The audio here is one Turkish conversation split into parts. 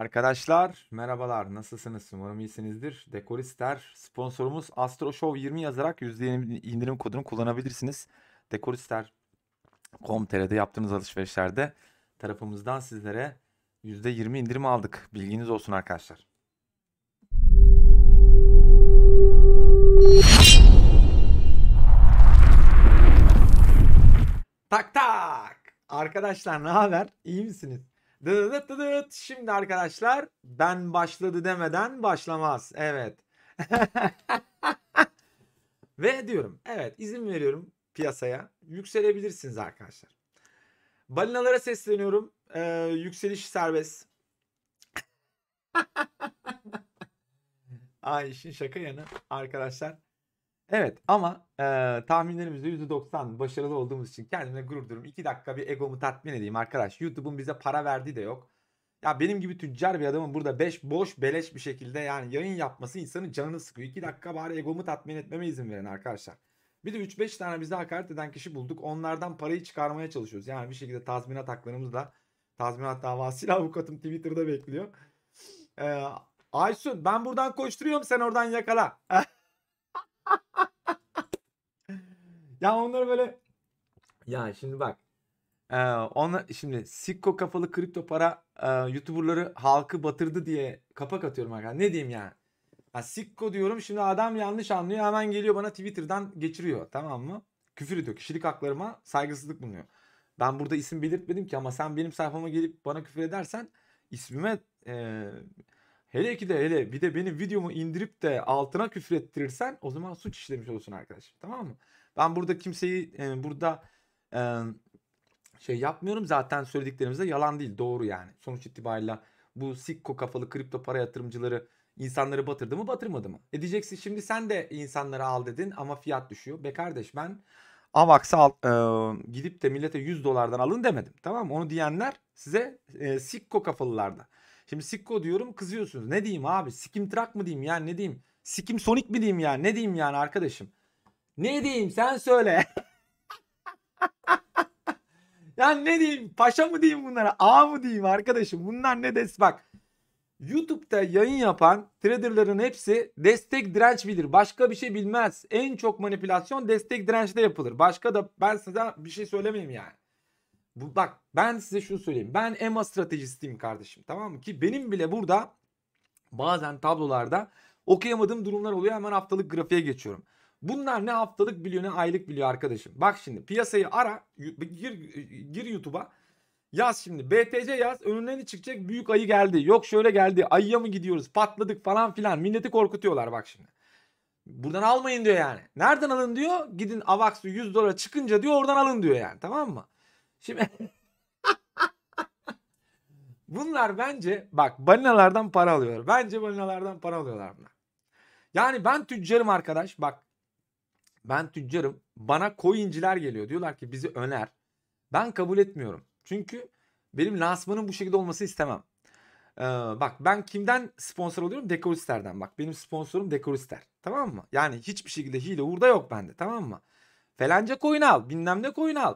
Arkadaşlar merhabalar nasılsınız umarım iyisinizdir. Dekorister sponsorumuz Astro Show 20 yazarak %20 indirim kodunu kullanabilirsiniz. Dekorister.com.tr'de yaptığınız alışverişlerde tarafımızdan sizlere %20 indirim aldık. Bilginiz olsun arkadaşlar. Tak tak! Arkadaşlar ne haber? İyi misiniz? Dıdıdıt Şimdi arkadaşlar ben başladı demeden başlamaz. Evet. Ve diyorum evet izin veriyorum piyasaya. Yükselebilirsiniz arkadaşlar. Balinalara sesleniyorum. Ee, yükseliş serbest. Ay işin şaka yanı arkadaşlar. Evet ama e, tahminlerimizde %90 başarılı olduğumuz için kendime gurur duyuyorum. 2 dakika bir egomu tatmin edeyim arkadaş. YouTube'un bize para verdiği de yok. Ya benim gibi tüccar bir adamın burada 5 boş beleş bir şekilde yani yayın yapması insanın canını sıkıyor. 2 dakika bari egomu tatmin etmeme izin verin arkadaşlar. Bir de 3-5 tane bize hakaret eden kişi bulduk. Onlardan parayı çıkarmaya çalışıyoruz. Yani bir şekilde tazminat haklarımız da tazminat davasıyla avukatım Twitter'da bekliyor. Ee, Aysun ben buradan koşturuyorum sen oradan yakala. Ya onları böyle ya şimdi bak ee, ona şimdi sikko kafalı kripto para e, youtuberları halkı batırdı diye kapak atıyorum arkadaşlar. Ne diyeyim yani? Ha, sikko diyorum şimdi adam yanlış anlıyor hemen geliyor bana Twitter'dan geçiriyor tamam mı? Küfür ediyor. Kişilik haklarıma saygısızlık bulunuyor. Ben burada isim belirtmedim ki ama sen benim sayfama gelip bana küfür edersen ismime e, hele ki de hele bir de benim videomu indirip de altına küfür ettirirsen o zaman suç işlemiş olursun arkadaşım tamam mı? Ben burada kimseyi e, burada e, şey yapmıyorum zaten söylediklerimizde yalan değil doğru yani. Sonuç itibariyle bu sikko kafalı kripto para yatırımcıları insanları batırdı mı batırmadı mı? E diyeceksin şimdi sen de insanları al dedin ama fiyat düşüyor. Be kardeş ben Avax'a al, e, gidip de millete 100 dolardan alın demedim. Tamam Onu diyenler size e, sikko kafalılarda. Şimdi sikko diyorum kızıyorsunuz. Ne diyeyim abi? Sikim trak mı diyeyim yani ne diyeyim? Sikim sonik mi diyeyim yani? Ne diyeyim yani arkadaşım? Ne diyeyim sen söyle. ya ne diyeyim paşa mı diyeyim bunlara A mı diyeyim arkadaşım bunlar ne des bak. YouTube'da yayın yapan traderların hepsi destek direnç bilir. Başka bir şey bilmez. En çok manipülasyon destek dirençte yapılır. Başka da ben size bir şey söylemeyeyim yani. Bu, bak ben size şunu söyleyeyim. Ben EMA stratejistiyim kardeşim tamam mı? Ki benim bile burada bazen tablolarda okuyamadığım durumlar oluyor. Hemen haftalık grafiğe geçiyorum. Bunlar ne haftalık biliyor ne aylık biliyor arkadaşım. Bak şimdi piyasayı ara gir, gir YouTube'a yaz şimdi BTC yaz önüne ne çıkacak büyük ayı geldi. Yok şöyle geldi ayıya mı gidiyoruz patladık falan filan milleti korkutuyorlar bak şimdi. Buradan almayın diyor yani. Nereden alın diyor gidin Avax'ı 100 dolara çıkınca diyor oradan alın diyor yani tamam mı? Şimdi bunlar bence bak balinalardan para alıyorlar Bence balinalardan para alıyorlar bunlar. Yani ben tüccarım arkadaş bak ben tüccarım. Bana coinciler geliyor. Diyorlar ki bizi öner. Ben kabul etmiyorum. Çünkü benim lansmanın bu şekilde olması istemem. Ee, bak ben kimden sponsor oluyorum? Dekorister'den. Bak benim sponsorum Dekorister. Tamam mı? Yani hiçbir şekilde hile hurda yok bende. Tamam mı? Felence coin al. Bilmem ne coin al.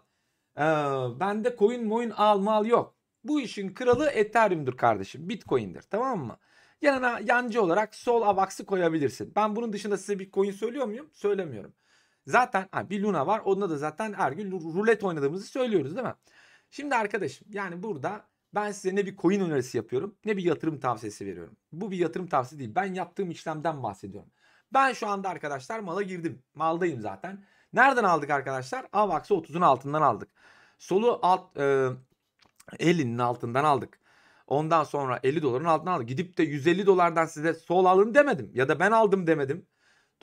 Ee, bende coin moin al mal yok. Bu işin kralı Ethereum'dur kardeşim. Bitcoin'dir. Tamam mı? Yanına yancı olarak sol avax'ı koyabilirsin. Ben bunun dışında size bir coin söylüyor muyum? Söylemiyorum. Zaten ha, bir Luna var. onunla da zaten her gün rulet oynadığımızı söylüyoruz değil mi? Şimdi arkadaşım yani burada ben size ne bir coin önerisi yapıyorum ne bir yatırım tavsiyesi veriyorum. Bu bir yatırım tavsiyesi değil. Ben yaptığım işlemden bahsediyorum. Ben şu anda arkadaşlar mala girdim. Maldayım zaten. Nereden aldık arkadaşlar? AVAX'ı 30'un altından aldık. Solu alt, e, 50'nin altından aldık. Ondan sonra 50 doların altından aldık. Gidip de 150 dolardan size sol alın demedim. Ya da ben aldım demedim.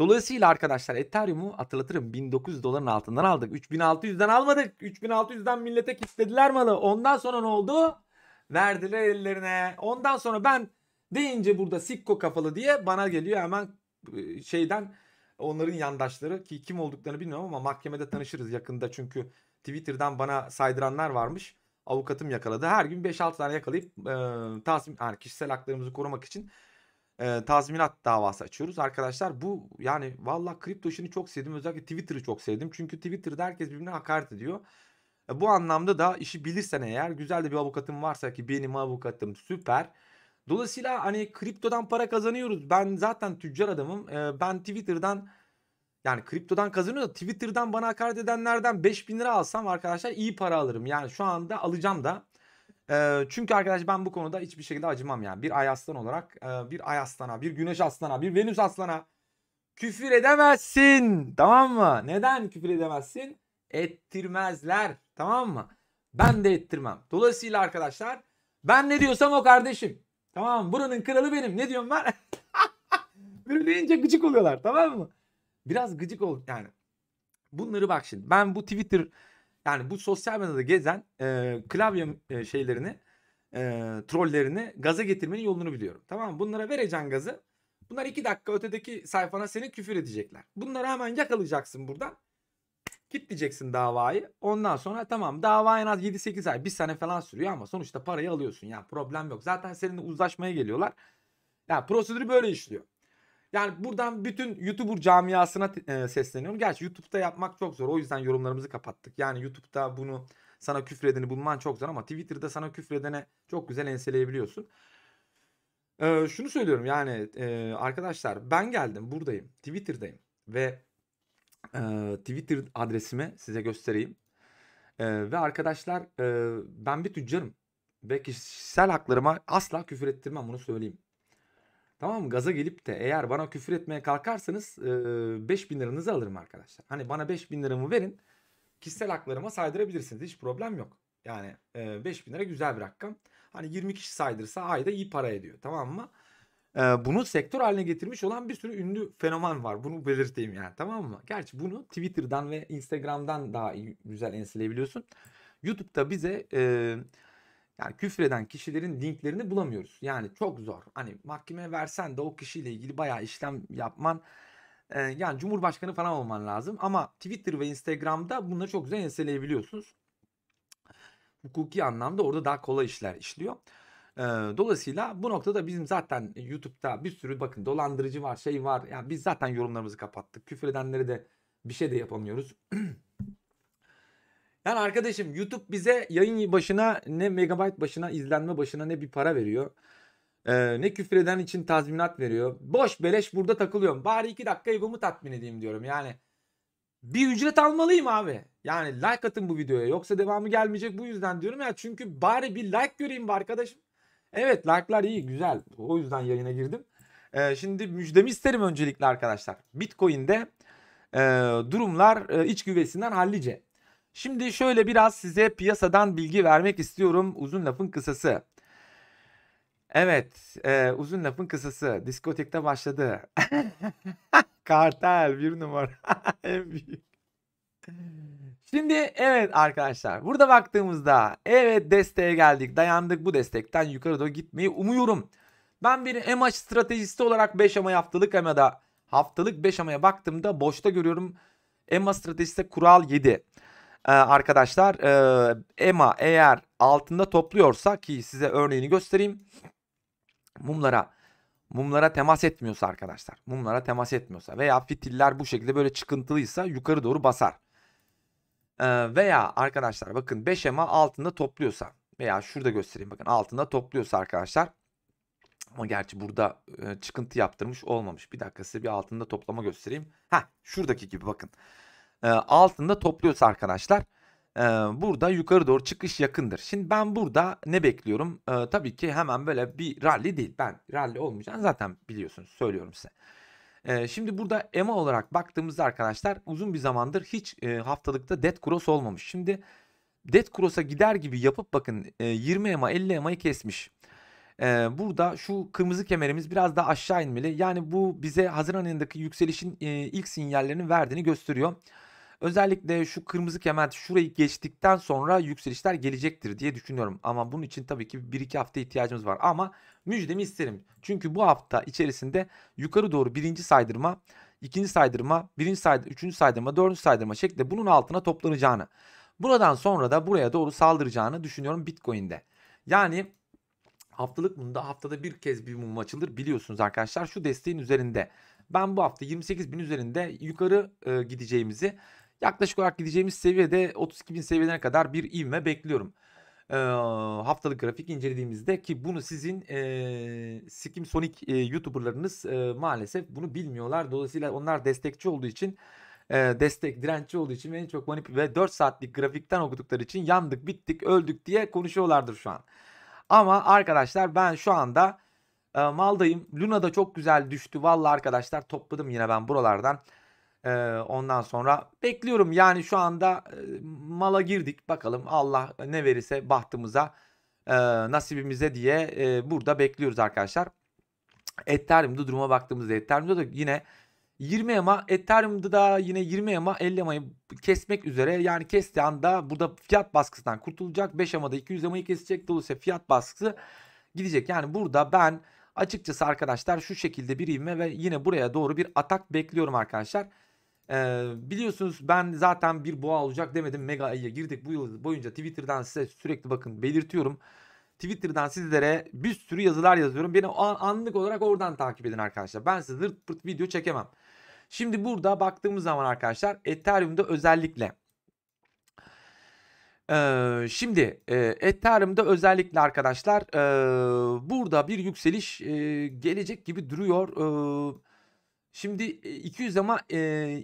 Dolayısıyla arkadaşlar Ethereum'u hatırlatırım 1900 doların altından aldık. 3600'den almadık. 3600'den millete istediler malı. Ondan sonra ne oldu? Verdiler ellerine. Ondan sonra ben deyince burada sikko kafalı diye bana geliyor hemen e, şeyden onların yandaşları ki kim olduklarını bilmiyorum ama mahkemede tanışırız yakında çünkü Twitter'dan bana saydıranlar varmış. Avukatım yakaladı. Her gün 5-6 tane yakalayıp e, tasmin yani kişisel haklarımızı korumak için e, tazminat davası açıyoruz. Arkadaşlar bu yani valla kripto işini çok sevdim. Özellikle Twitter'ı çok sevdim. Çünkü Twitter'da herkes birbirine hakaret ediyor. E, bu anlamda da işi bilirsen eğer güzel de bir avukatım varsa ki benim avukatım süper. Dolayısıyla hani kriptodan para kazanıyoruz. Ben zaten tüccar adamım. E, ben Twitter'dan yani kriptodan kazanıyor da Twitter'dan bana hakaret edenlerden 5000 lira alsam arkadaşlar iyi para alırım. Yani şu anda alacağım da çünkü arkadaş ben bu konuda hiçbir şekilde acımam yani. Bir ay aslan olarak bir ay aslana, bir güneş aslana, bir venüs aslana küfür edemezsin. Tamam mı? Neden küfür edemezsin? Ettirmezler. Tamam mı? Ben de ettirmem. Dolayısıyla arkadaşlar ben ne diyorsam o kardeşim. Tamam mı? Buranın kralı benim. Ne diyorum ben? Böyle deyince gıcık oluyorlar. Tamam mı? Biraz gıcık ol yani. Bunları bak şimdi. Ben bu Twitter yani bu sosyal medyada gezen e, klavye e, şeylerini, e, trollerini gaza getirmenin yolunu biliyorum. Tamam Bunlara vereceğin gazı. Bunlar iki dakika ötedeki sayfana seni küfür edecekler. Bunları hemen yakalayacaksın buradan. Kitleyeceksin davayı. Ondan sonra tamam dava en az 7-8 ay, 1 sene falan sürüyor ama sonuçta parayı alıyorsun. Yani problem yok. Zaten seninle uzlaşmaya geliyorlar. Yani prosedürü böyle işliyor. Yani buradan bütün YouTuber camiasına e, sesleniyorum. Gerçi YouTube'da yapmak çok zor. O yüzden yorumlarımızı kapattık. Yani YouTube'da bunu sana küfredeni bulman çok zor ama Twitter'da sana küfredene çok güzel enseleyebiliyorsun. Ee, şunu söylüyorum yani e, arkadaşlar ben geldim buradayım Twitter'dayım ve e, Twitter adresimi size göstereyim. E, ve arkadaşlar e, ben bir tüccarım ve kişisel haklarıma asla küfür ettirmem bunu söyleyeyim. Tamam mı? Gaza gelip de eğer bana küfür etmeye kalkarsanız e, 5000 liranızı alırım arkadaşlar. Hani bana 5000 liramı verin. Kişisel haklarıma saydırabilirsiniz. Hiç problem yok. Yani e, 5000 lira güzel bir rakam. Hani 20 kişi saydırsa ayda iyi para ediyor. Tamam mı? bunu sektör haline getirmiş olan bir sürü ünlü fenomen var. Bunu belirteyim yani. Tamam mı? Gerçi bunu Twitter'dan ve Instagram'dan daha iyi, güzel ensileyebiliyorsun. YouTube'da bize... E, yani küfreden kişilerin linklerini bulamıyoruz. Yani çok zor. Hani mahkemeye versen de o kişiyle ilgili bayağı işlem yapman e, yani Cumhurbaşkanı falan olman lazım. Ama Twitter ve Instagram'da bunları çok güzel enseleyebiliyorsunuz. Hukuki anlamda orada daha kolay işler işliyor. E, dolayısıyla bu noktada bizim zaten YouTube'da bir sürü bakın dolandırıcı var şey var. Yani biz zaten yorumlarımızı kapattık. Küfür edenlere de bir şey de yapamıyoruz. Yani arkadaşım YouTube bize yayın başına ne megabayt başına izlenme başına ne bir para veriyor. Ee, ne eden için tazminat veriyor. Boş beleş burada takılıyorum. Bari iki dakika egomu tatmin edeyim diyorum. Yani bir ücret almalıyım abi. Yani like atın bu videoya. Yoksa devamı gelmeyecek bu yüzden diyorum ya. Çünkü bari bir like göreyim be arkadaşım. Evet like'lar iyi güzel. O yüzden yayına girdim. Ee, şimdi müjdemi isterim öncelikle arkadaşlar. Bitcoin'de e, durumlar e, iç güvesinden hallice. Şimdi şöyle biraz size piyasadan bilgi vermek istiyorum uzun lafın kısası. Evet e, uzun lafın kısası diskotekte başladı. Kartel bir numara en büyük. Şimdi evet arkadaşlar burada baktığımızda evet desteğe geldik dayandık bu destekten yukarı doğru gitmeyi umuyorum. Ben bir EMA stratejisti olarak 5 ama haftalık da haftalık 5 amaya baktığımda boşta görüyorum. EMA stratejisi kural 7. Ee, arkadaşlar e, EMA eğer altında topluyorsa ki size örneğini göstereyim. Mumlara mumlara temas etmiyorsa arkadaşlar mumlara temas etmiyorsa veya fitiller bu şekilde böyle çıkıntılıysa yukarı doğru basar. E, veya arkadaşlar bakın 5 EMA altında topluyorsa veya şurada göstereyim bakın altında topluyorsa arkadaşlar ama gerçi burada e, çıkıntı yaptırmış olmamış. Bir dakika size bir altında toplama göstereyim. Ha şuradaki gibi bakın. E, altında topluyoruz arkadaşlar. E, burada yukarı doğru çıkış yakındır. Şimdi ben burada ne bekliyorum? E, tabii ki hemen böyle bir rally değil. Ben rally olmayacağını zaten biliyorsunuz söylüyorum size. şimdi burada EMA olarak baktığımızda arkadaşlar uzun bir zamandır hiç haftalıkta dead cross olmamış. Şimdi dead cross'a gider gibi yapıp bakın 20 EMA 50 EMA'yı kesmiş. burada şu kırmızı kemerimiz biraz daha aşağı inmeli. Yani bu bize Haziran ayındaki yükselişin ilk sinyallerini verdiğini gösteriyor. Özellikle şu kırmızı kemer şurayı geçtikten sonra yükselişler gelecektir diye düşünüyorum. Ama bunun için tabii ki 1-2 hafta ihtiyacımız var. Ama müjdemi isterim. Çünkü bu hafta içerisinde yukarı doğru birinci saydırma, ikinci saydırma, birinci saydırma, üçüncü saydırma, dördüncü saydırma şeklinde bunun altına toplanacağını. Buradan sonra da buraya doğru saldıracağını düşünüyorum Bitcoin'de. Yani haftalık mumda haftada bir kez bir mum açılır biliyorsunuz arkadaşlar şu desteğin üzerinde. Ben bu hafta 28 bin üzerinde yukarı e, gideceğimizi Yaklaşık olarak gideceğimiz seviyede 32.000 seviyelerine kadar bir ivme bekliyorum. E, haftalık grafik incelediğimizde ki bunu sizin e, Sikim Sonic e, YouTuber'larınız e, maalesef bunu bilmiyorlar. Dolayısıyla onlar destekçi olduğu için e, destek direnççi olduğu için en çok manip ve 4 saatlik grafikten okudukları için yandık bittik öldük diye konuşuyorlardır şu an. Ama arkadaşlar ben şu anda e, maldayım. Luna da çok güzel düştü. Valla arkadaşlar topladım yine ben buralardan. Ee, ondan sonra bekliyorum yani şu anda e, mala girdik bakalım Allah ne verirse bahtımıza e, nasibimize diye e, burada bekliyoruz arkadaşlar. Ethereum'da duruma baktığımızda Ethereum'da da yine 20 EMA Ethereum'da da yine 20 ama 50 EMA'yı kesmek üzere yani kestiği anda burada fiyat baskısından kurtulacak 5 EMA'da 200 ama'yı kesecek dolayısıyla fiyat baskısı gidecek yani burada ben açıkçası arkadaşlar şu şekilde bir ivme ve yine buraya doğru bir atak bekliyorum arkadaşlar. Ee, biliyorsunuz ben zaten bir boğa olacak demedim. Mega ayıya girdik bu yıl boyunca Twitter'dan size sürekli bakın belirtiyorum. Twitter'dan sizlere bir sürü yazılar yazıyorum. Beni anlık olarak oradan takip edin arkadaşlar. Ben size zırt pırt video çekemem. Şimdi burada baktığımız zaman arkadaşlar Ethereum'da özellikle ee, şimdi e, Ethereum'da özellikle arkadaşlar e, burada bir yükseliş e, gelecek gibi duruyor. Ee, Şimdi 200 e, ama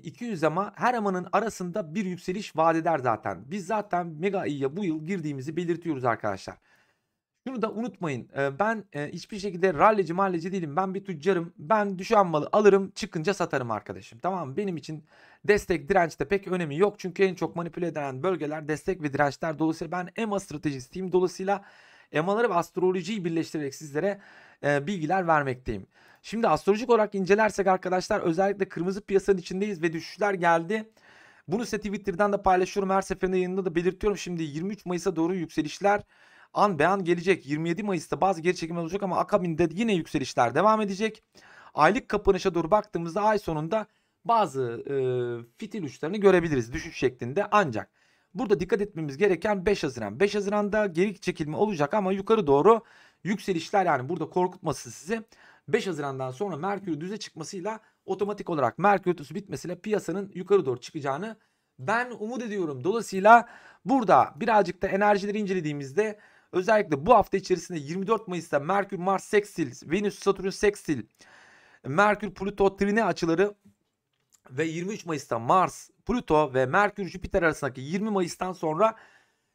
200 e, ama her amanın arasında bir yükseliş vaat eder zaten. Biz zaten mega iyiye bu yıl girdiğimizi belirtiyoruz arkadaşlar. Şunu da unutmayın. E, ben hiçbir şekilde ralleci malleci değilim. Ben bir tüccarım. Ben düşen malı alırım çıkınca satarım arkadaşım. Tamam Benim için destek dirençte de pek önemi yok. Çünkü en çok manipüle edilen bölgeler destek ve dirençler. Dolayısıyla ben EMA stratejistiyim. Dolayısıyla EMA'ları ve astrolojiyi birleştirerek sizlere bilgiler vermekteyim. Şimdi astrolojik olarak incelersek arkadaşlar özellikle kırmızı piyasanın içindeyiz ve düşüşler geldi. Bunu size Twitter'dan da paylaşıyorum. Her seferinde yanında da belirtiyorum. Şimdi 23 Mayıs'a doğru yükselişler an beyan gelecek. 27 Mayıs'ta bazı geri çekimler olacak ama akabinde yine yükselişler devam edecek. Aylık kapanışa doğru baktığımızda ay sonunda bazı e, fitil uçlarını görebiliriz düşüş şeklinde. Ancak burada dikkat etmemiz gereken 5 Haziran. 5 Haziran'da geri çekilme olacak ama yukarı doğru yükselişler yani burada korkutması sizi 5 Haziran'dan sonra Merkür düze çıkmasıyla otomatik olarak Merkür ötesi bitmesiyle piyasanın yukarı doğru çıkacağını ben umut ediyorum. Dolayısıyla burada birazcık da enerjileri incelediğimizde özellikle bu hafta içerisinde 24 Mayıs'ta Merkür Mars sekstil, Venüs Satürn sekstil, Merkür Plüto trine açıları ve 23 Mayıs'ta Mars, Plüto ve Merkür Jüpiter arasındaki 20 Mayıs'tan sonra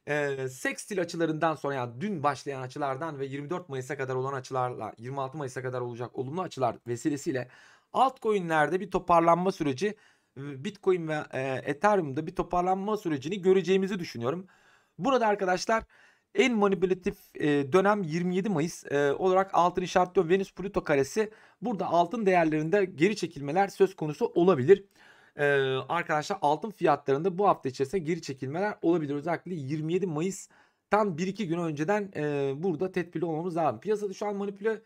e, stil açılarından sonra yani dün başlayan açılardan ve 24 Mayıs'a kadar olan açılarla 26 Mayıs'a kadar olacak olumlu açılar vesilesiyle altcoin'lerde bir toparlanma süreci Bitcoin ve e, Ethereum'da bir toparlanma sürecini göreceğimizi düşünüyorum. Burada arkadaşlar en manipülatif e, dönem 27 Mayıs e, olarak altın işaretliyor. Venüs Plüto karesi burada altın değerlerinde geri çekilmeler söz konusu olabilir e, arkadaşlar altın fiyatlarında bu hafta içerisinde geri çekilmeler olabilir. Özellikle 27 Mayıs tam 1-2 gün önceden e, burada tedbirli olmamız lazım. Piyasada şu an manipüle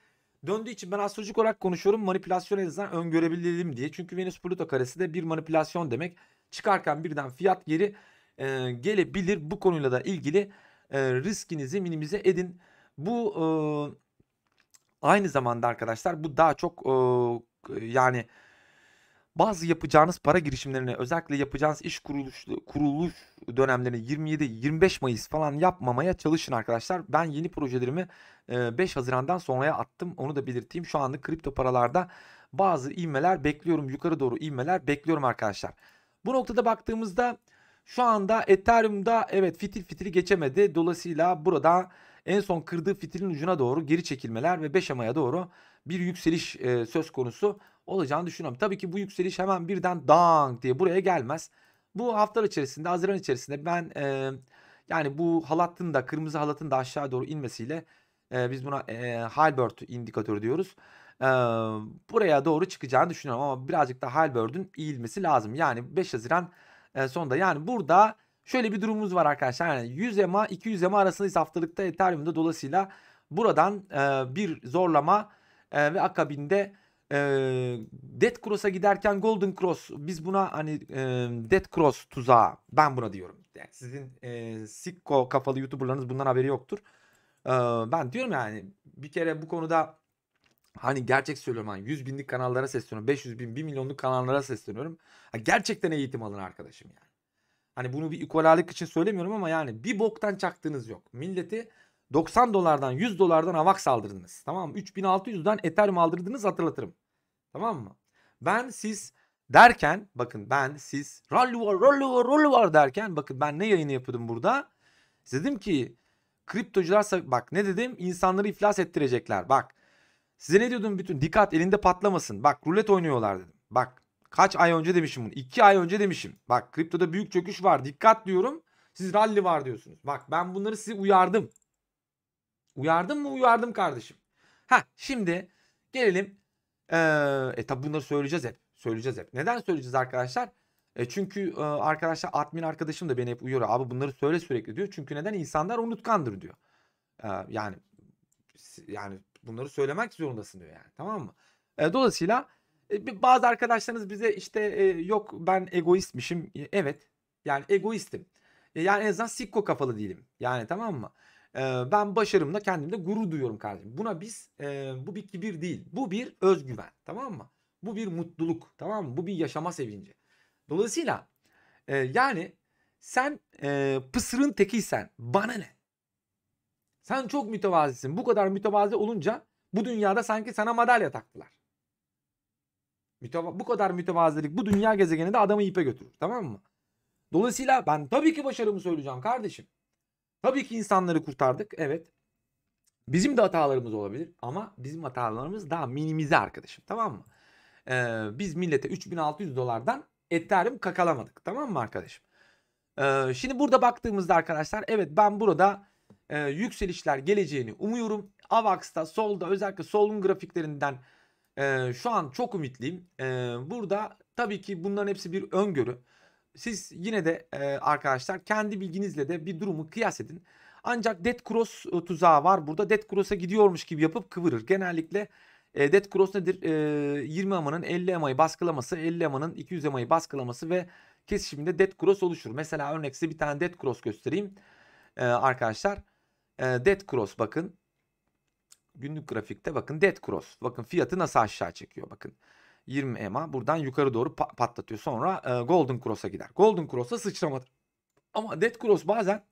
döndüğü için ben astrolojik olarak konuşuyorum. Manipülasyon en azından öngörebilirim diye. Çünkü Venüs Pluto karesi de bir manipülasyon demek. Çıkarken birden fiyat geri e, gelebilir. Bu konuyla da ilgili e, riskinizi minimize edin. Bu e, aynı zamanda arkadaşlar bu daha çok e, yani bazı yapacağınız para girişimlerine özellikle yapacağınız iş kuruluş, kuruluş dönemlerine 27-25 Mayıs falan yapmamaya çalışın arkadaşlar. Ben yeni projelerimi 5 Haziran'dan sonraya attım onu da belirteyim. Şu anda kripto paralarda bazı ivmeler bekliyorum yukarı doğru ivmeler bekliyorum arkadaşlar. Bu noktada baktığımızda şu anda Ethereum'da evet fitil fitili geçemedi. Dolayısıyla burada en son kırdığı fitilin ucuna doğru geri çekilmeler ve 5 amaya doğru bir yükseliş söz konusu olacağını düşünüyorum. Tabii ki bu yükseliş hemen birden dang diye buraya gelmez. Bu haftalar içerisinde, Haziran içerisinde ben e, yani bu halatın da kırmızı halatın da aşağı doğru inmesiyle e, biz buna e, Halbert indikatörü diyoruz. E, buraya doğru çıkacağını düşünüyorum ama birazcık da Halbert'ün eğilmesi lazım. Yani 5 Haziran e, sonunda yani burada şöyle bir durumumuz var arkadaşlar. Yani 100 EMA 200 EMA arasındayız haftalıkta Ethereum'da dolayısıyla buradan e, bir zorlama e, ve akabinde e, Dead Cross'a giderken Golden Cross biz buna hani e, Dead Cross tuzağı ben buna diyorum. Yani sizin e, sikko kafalı YouTuber'larınız bundan haberi yoktur. E, ben diyorum yani bir kere bu konuda hani gerçek söylüyorum hani 100 binlik kanallara sesleniyorum. 500 bin 1 milyonluk kanallara sesleniyorum. Ha, gerçekten eğitim alın arkadaşım yani. Hani bunu bir ikolalık için söylemiyorum ama yani bir boktan çaktığınız yok. Milleti 90 dolardan 100 dolardan AVAX aldırdınız. Tamam mı? 3600'den Ethereum aldırdınız hatırlatırım. Tamam mı? Ben siz derken bakın ben siz rally var rally var rally var derken bakın ben ne yayını yapıyordum burada? Siz dedim ki kriptocular bak ne dedim insanları iflas ettirecekler bak. Size ne diyordum bütün dikkat elinde patlamasın bak rulet oynuyorlar dedim. Bak kaç ay önce demişim bunu 2 ay önce demişim. Bak kriptoda büyük çöküş var dikkat diyorum siz rally var diyorsunuz. Bak ben bunları sizi uyardım. Uyardım mı? Uyardım kardeşim. Ha şimdi gelelim. Ee, e tabi bunları söyleyeceğiz hep. Söyleyeceğiz hep. Neden söyleyeceğiz arkadaşlar? E çünkü e, arkadaşlar admin arkadaşım da beni hep uyuyor. Abi bunları söyle sürekli diyor. Çünkü neden? insanlar unutkandır diyor. E, yani yani bunları söylemek zorundasın diyor yani. Tamam mı? E, dolayısıyla e, bazı arkadaşlarınız bize işte e, yok ben egoistmişim. E, evet. Yani egoistim. E, yani en azından sikko kafalı değilim. Yani tamam mı? ben başarımla kendimde gurur duyuyorum kardeşim. Buna biz e, bu bir kibir değil. Bu bir özgüven tamam mı? Bu bir mutluluk tamam mı? Bu bir yaşama sevinci. Dolayısıyla e, yani sen e, pısırın tekiysen bana ne? Sen çok mütevazisin. Bu kadar mütevazi olunca bu dünyada sanki sana madalya taktılar. Müteva bu kadar mütevazilik bu dünya gezegeninde adamı ipe götürür tamam mı? Dolayısıyla ben tabii ki başarımı söyleyeceğim kardeşim. Tabii ki insanları kurtardık. Evet. Bizim de hatalarımız olabilir ama bizim hatalarımız daha minimize arkadaşım tamam mı? Ee, biz millete 3600 dolardan Ethereum kakalamadık tamam mı arkadaşım? Ee, şimdi burada baktığımızda arkadaşlar evet ben burada e, yükselişler geleceğini umuyorum. AVAX'ta solda özellikle solun grafiklerinden e, şu an çok ümitliyim. E, burada tabii ki bunların hepsi bir öngörü siz yine de e, arkadaşlar kendi bilginizle de bir durumu kıyas edin. Ancak Dead Cross e, tuzağı var. Burada Dead Cross'a gidiyormuş gibi yapıp kıvırır. Genellikle e, Dead Cross nedir? E, 20 amanın 50 amayı baskılaması, 50 amanın 200 amayı baskılaması ve kesişiminde Dead Cross oluşur. Mesela örnek size bir tane Dead Cross göstereyim e, arkadaşlar. E, Dead Cross bakın. Günlük grafikte bakın Dead Cross. Bakın fiyatı nasıl aşağı çekiyor bakın. 20 EMA buradan yukarı doğru pa- patlatıyor. Sonra e, Golden Cross'a gider. Golden Cross'a sıçramadır. Ama Dead Cross bazen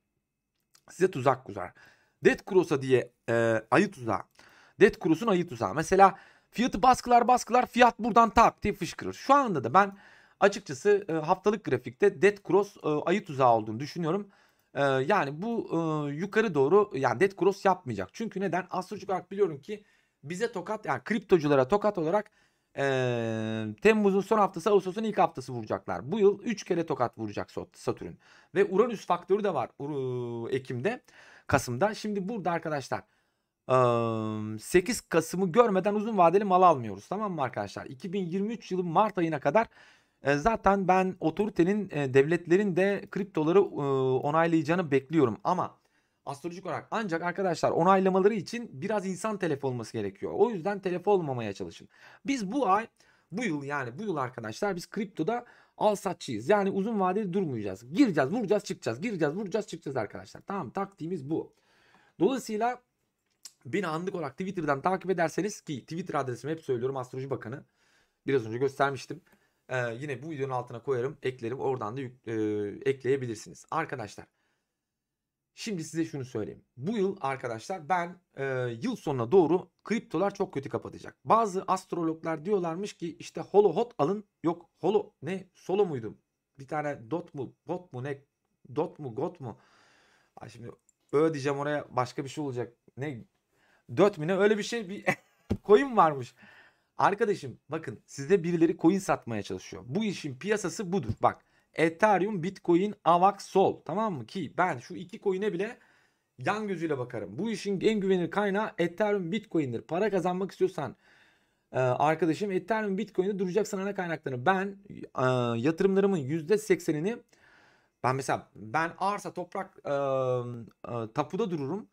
size tuzak kurar. Dead Cross'a diye e, ayı tuzağı. Dead Cross'un ayı tuzağı. Mesela fiyatı baskılar baskılar fiyat buradan tak diye fışkırır. Şu anda da ben açıkçası e, haftalık grafikte Dead Cross e, ayı tuzağı olduğunu düşünüyorum. E, yani bu e, yukarı doğru yani Dead Cross yapmayacak. Çünkü neden? Astrolojik olarak biliyorum ki bize tokat yani kriptoculara tokat olarak e, Temmuz'un son haftası Ağustos'un ilk haftası vuracaklar. Bu yıl 3 kere tokat vuracak Satürn. Ve Uranüs faktörü de var Ekim'de, Kasım'da. Şimdi burada arkadaşlar 8 Kasım'ı görmeden uzun vadeli mal almıyoruz. Tamam mı arkadaşlar? 2023 yılı Mart ayına kadar e, zaten ben otoritenin e, devletlerin de kriptoları e, onaylayacağını bekliyorum. Ama astrolojik olarak. Ancak arkadaşlar onaylamaları için biraz insan telef olması gerekiyor. O yüzden telef olmamaya çalışın. Biz bu ay bu yıl yani bu yıl arkadaşlar biz kriptoda al satçıyız. Yani uzun vadeli durmayacağız. Gireceğiz, vuracağız, çıkacağız. Gireceğiz, vuracağız, çıkacağız arkadaşlar. Tamam taktiğimiz bu. Dolayısıyla beni anlık olarak Twitter'dan takip ederseniz ki Twitter adresimi hep söylüyorum Astroloji Bakanı. Biraz önce göstermiştim. Ee, yine bu videonun altına koyarım, eklerim. Oradan da yük, e, ekleyebilirsiniz. Arkadaşlar Şimdi size şunu söyleyeyim. Bu yıl arkadaşlar ben e, yıl sonuna doğru kriptolar çok kötü kapatacak. Bazı astrologlar diyorlarmış ki işte holo hot alın. Yok holo ne solo muydu? Bir tane dot mu bot mu ne dot mu got mu? Ay şimdi ö diyeceğim oraya başka bir şey olacak. Ne dört mü ne öyle bir şey bir coin varmış. Arkadaşım bakın size birileri coin satmaya çalışıyor. Bu işin piyasası budur. Bak Ethereum, Bitcoin, Avax, Sol. Tamam mı? Ki ben şu iki coin'e bile yan gözüyle bakarım. Bu işin en güvenilir kaynağı Ethereum, Bitcoin'dir. Para kazanmak istiyorsan e, arkadaşım Ethereum, Bitcoin'de duracaksan ana kaynaklarını. Ben e, yatırımlarımın %80'ini ben mesela ben arsa, toprak, e, tapuda dururum.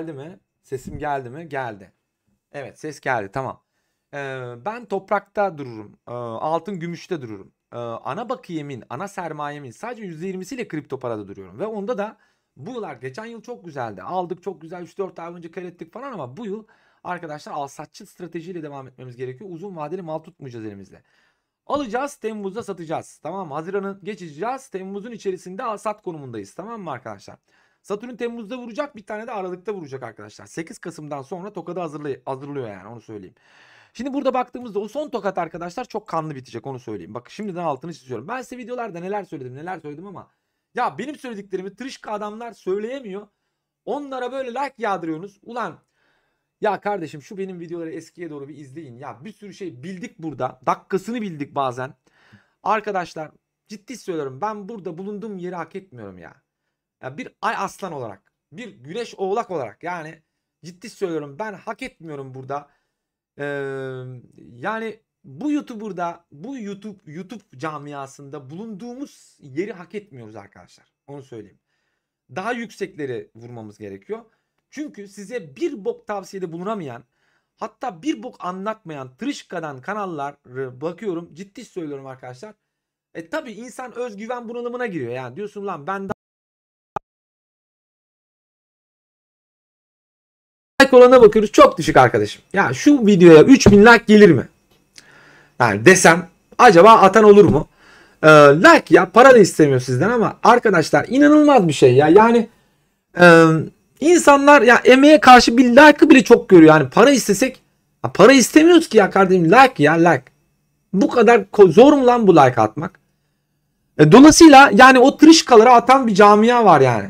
Geldi mi? Sesim geldi mi? Geldi. Evet ses geldi tamam. Ee, ben toprakta dururum. Ee, altın gümüşte dururum. Ee, ana bakiyemin, ana sermayemin sadece %20'siyle kripto parada duruyorum. Ve onda da bu yıllar geçen yıl çok güzeldi. Aldık çok güzel 3-4 ay önce kar ettik falan ama bu yıl arkadaşlar al satçı stratejiyle devam etmemiz gerekiyor. Uzun vadeli mal tutmayacağız elimizde. Alacağız Temmuz'da satacağız. Tamam mı? geçeceğiz. Temmuz'un içerisinde al sat konumundayız. Tamam mı arkadaşlar? Satürn Temmuz'da vuracak bir tane de Aralık'ta vuracak arkadaşlar. 8 Kasım'dan sonra tokadı hazırlay hazırlıyor yani onu söyleyeyim. Şimdi burada baktığımızda o son tokat arkadaşlar çok kanlı bitecek onu söyleyeyim. Bak şimdiden altını çiziyorum. Ben size videolarda neler söyledim neler söyledim ama ya benim söylediklerimi tırışka adamlar söyleyemiyor. Onlara böyle like yağdırıyorsunuz. Ulan ya kardeşim şu benim videoları eskiye doğru bir izleyin. Ya bir sürü şey bildik burada. Dakikasını bildik bazen. Arkadaşlar ciddi söylüyorum ben burada bulunduğum yeri hak etmiyorum ya. Yani bir ay aslan olarak, bir güneş oğlak olarak yani ciddi söylüyorum ben hak etmiyorum burada. Ee, yani bu YouTuber'da, bu YouTube YouTube camiasında bulunduğumuz yeri hak etmiyoruz arkadaşlar. Onu söyleyeyim. Daha yüksekleri vurmamız gerekiyor. Çünkü size bir bok tavsiyede bulunamayan, hatta bir bok anlatmayan tırışkadan kanallar bakıyorum. Ciddi söylüyorum arkadaşlar. E tabi insan özgüven bunalımına giriyor. Yani diyorsun lan ben daha oranına bakıyoruz. Çok düşük arkadaşım. Ya şu videoya 3000 like gelir mi? Yani desem acaba atan olur mu? Ee, like ya para da istemiyor sizden ama arkadaşlar inanılmaz bir şey ya. Yani e, insanlar ya emeğe karşı bir like'ı bile çok görüyor. Yani para istesek ya para istemiyoruz ki ya kardeşim like ya like. Bu kadar zor mu lan bu like atmak? E, dolayısıyla yani o tırışkaları atan bir camia var yani.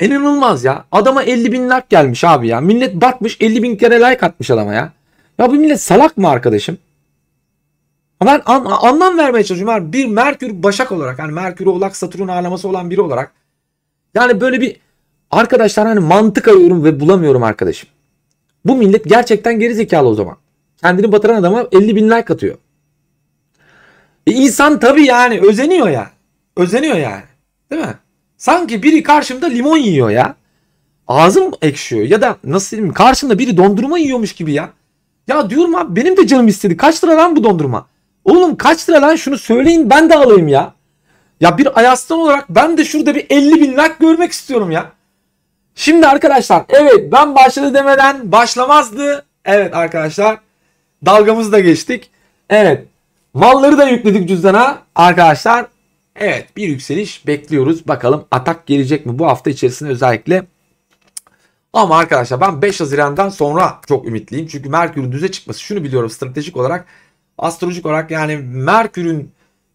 İnanılmaz ya. Adama 50 bin like gelmiş abi ya. Millet bakmış 50 bin kere like atmış adama ya. Ya bu millet salak mı arkadaşım? Ben an, anlam vermeye çalışıyorum. Yani bir Merkür Başak olarak yani Merkür Oğlak Satürn ağlaması olan biri olarak yani böyle bir arkadaşlar hani mantık arıyorum ve bulamıyorum arkadaşım. Bu millet gerçekten geri zekalı o zaman. Kendini batıran adama 50 bin like atıyor. E insan tabii yani özeniyor ya. Özeniyor yani. Değil mi? Sanki biri karşımda limon yiyor ya. Ağzım ekşiyor ya da nasıl diyeyim karşımda biri dondurma yiyormuş gibi ya. Ya diyorum abi benim de canım istedi. Kaç lira lan bu dondurma? Oğlum kaç lira lan şunu söyleyin ben de alayım ya. Ya bir ayastan olarak ben de şurada bir 50 bin lak görmek istiyorum ya. Şimdi arkadaşlar evet ben başladı demeden başlamazdı. Evet arkadaşlar dalgamızı da geçtik. Evet malları da yükledik cüzdana arkadaşlar. Evet bir yükseliş bekliyoruz. Bakalım atak gelecek mi bu hafta içerisinde özellikle. Ama arkadaşlar ben 5 Haziran'dan sonra çok ümitliyim. Çünkü Merkür'ün düze çıkması şunu biliyorum stratejik olarak. Astrolojik olarak yani Merkür'ün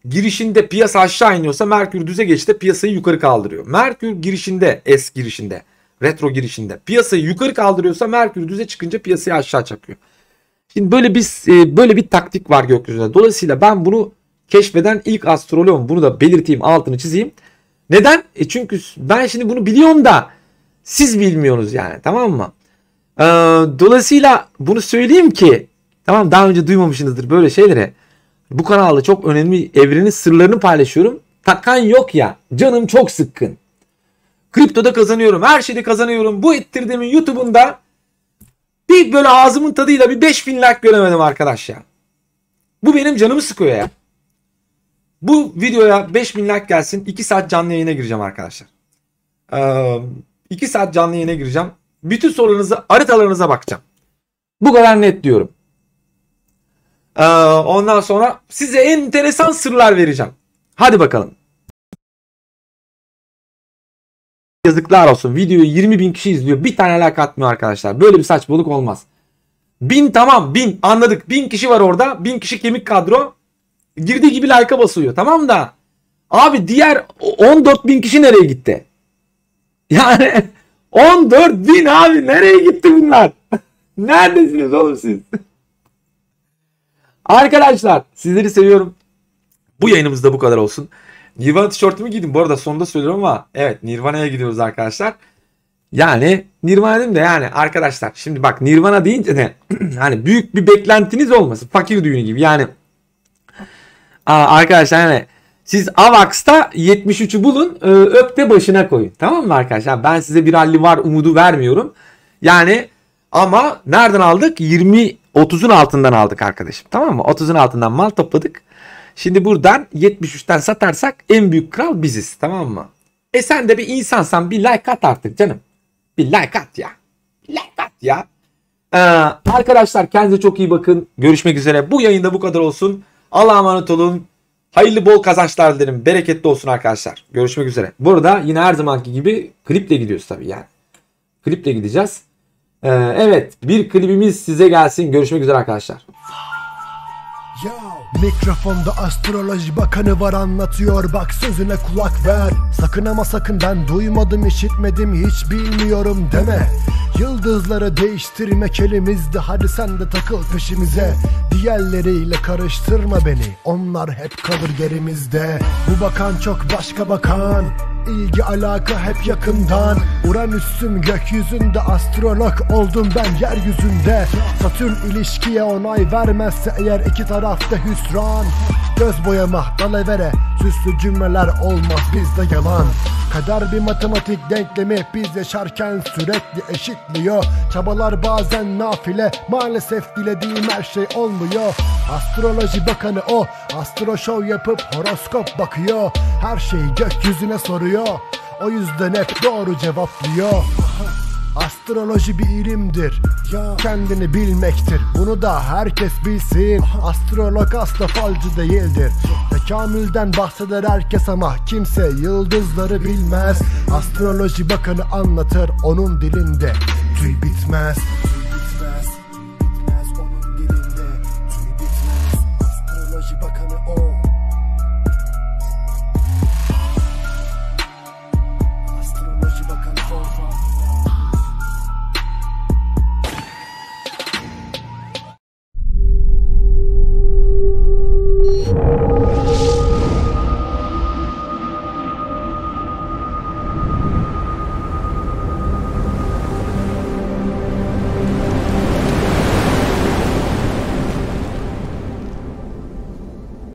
girişinde piyasa aşağı iniyorsa Merkür düze geçti piyasayı yukarı kaldırıyor. Merkür girişinde es girişinde retro girişinde piyasayı yukarı kaldırıyorsa Merkür düze çıkınca piyasayı aşağı çakıyor. Şimdi böyle bir e, böyle bir taktik var gökyüzünde. Dolayısıyla ben bunu keşfeden ilk astroloğum. Bunu da belirteyim altını çizeyim. Neden? E çünkü ben şimdi bunu biliyorum da siz bilmiyorsunuz yani tamam mı? Ee, dolayısıyla bunu söyleyeyim ki tamam daha önce duymamışsınızdır böyle şeyleri. Bu kanalda çok önemli evrenin sırlarını paylaşıyorum. Takan yok ya canım çok sıkkın. Kriptoda kazanıyorum her şeyde kazanıyorum. Bu ettirdiğimin YouTube'unda bir böyle ağzımın tadıyla bir 5000 like göremedim arkadaş ya. Bu benim canımı sıkıyor ya. Bu videoya 5000 like gelsin. 2 saat canlı yayına gireceğim arkadaşlar. Ee, 2 saat canlı yayına gireceğim. Bütün sorularınızı haritalarınıza bakacağım. Bu kadar net diyorum. Ee, ondan sonra size en enteresan sırlar vereceğim. Hadi bakalım. Yazıklar olsun. Videoyu 20 bin kişi izliyor. Bir tane like atmıyor arkadaşlar. Böyle bir saçmalık olmaz. Bin tamam bin anladık. Bin kişi var orada. Bin kişi kemik kadro girdiği gibi like'a basıyor. Tamam da abi diğer 14 bin kişi nereye gitti? Yani 14 bin abi nereye gitti bunlar? Neredesiniz oğlum siz? Arkadaşlar sizleri seviyorum. Bu yayınımızda bu kadar olsun. Nirvana tişörtümü giydim. Bu arada sonunda söylüyorum ama evet Nirvana'ya gidiyoruz arkadaşlar. Yani Nirvana dedim de yani arkadaşlar şimdi bak Nirvana deyince de hani büyük bir beklentiniz olmasın. Fakir düğünü gibi yani Aa, arkadaşlar hani siz Avax'ta 73'ü bulun e, öp de başına koyun. Tamam mı arkadaşlar? Ben size bir halli var umudu vermiyorum. Yani ama nereden aldık? 20 30'un altından aldık arkadaşım. Tamam mı? 30'un altından mal topladık. Şimdi buradan 73'ten satarsak en büyük kral biziz. Tamam mı? E sen de bir insansan bir like at artık canım. Bir like at ya. Bir like at ya. Ee, arkadaşlar kendinize çok iyi bakın. Görüşmek üzere. Bu yayında bu kadar olsun. Allah'a emanet olun. Hayırlı bol kazançlar dilerim. Bereketli olsun arkadaşlar. Görüşmek üzere. Burada yine her zamanki gibi kliple gidiyoruz tabii yani. Kliple gideceğiz. Ee, evet bir klibimiz size gelsin. Görüşmek üzere arkadaşlar. Yo. Mikrofonda astroloji bakanı var anlatıyor bak sözüne kulak ver Sakın ama sakın ben duymadım işitmedim hiç bilmiyorum deme Yıldızları değiştirmek elimizde hadi sen de takıl peşimize Diğerleriyle karıştırma beni onlar hep kalır gerimizde Bu bakan çok başka bakan Ilgi alaka hep yakından Uranüs'üm gökyüzünde astrolog oldum ben yeryüzünde Satürn ilişkiye onay vermezse eğer iki tarafta hüsran Göz boyama, dalavere, süslü cümleler olmaz bizde yalan Kader bir matematik denklemi biz yaşarken sürekli eşitliyor Çabalar bazen nafile maalesef dilediğim her şey olmuyor Astroloji bakanı o astro show yapıp horoskop bakıyor Her şeyi gökyüzüne soruyor o yüzden hep doğru cevaplıyor Astroloji bir ilimdir ya. Kendini bilmektir Bunu da herkes bilsin Astrolog asla falcı değildir Tekamülden bahseder herkes ama Kimse yıldızları bilmez Astroloji bakanı anlatır onun dilinde Tüy bitmez